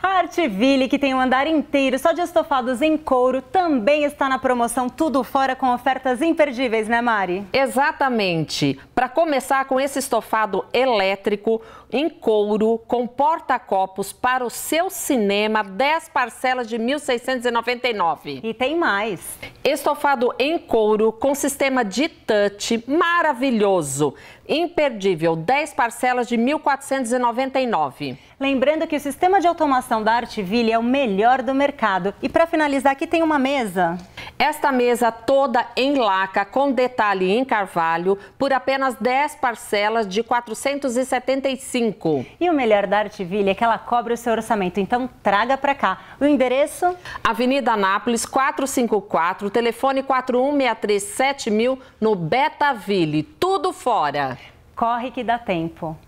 A Artville, que tem um andar inteiro só de estofados em couro, também está na promoção Tudo Fora com ofertas imperdíveis, né, Mari? Exatamente. Para começar com esse estofado elétrico em couro com porta-copos para o seu cinema, 10 parcelas de 1.699. E tem mais. Estofado em couro com sistema de touch maravilhoso, imperdível, 10 parcelas de 1.499. Lembrando que o sistema de automação da Artville é o melhor do mercado. E para finalizar, aqui tem uma mesa esta mesa toda em laca, com detalhe em carvalho, por apenas 10 parcelas de 475. E o melhor da Artville é que ela cobre o seu orçamento, então traga para cá. O endereço? Avenida Anápolis, 454, telefone 41637000, no Betaville. Tudo fora. Corre que dá tempo.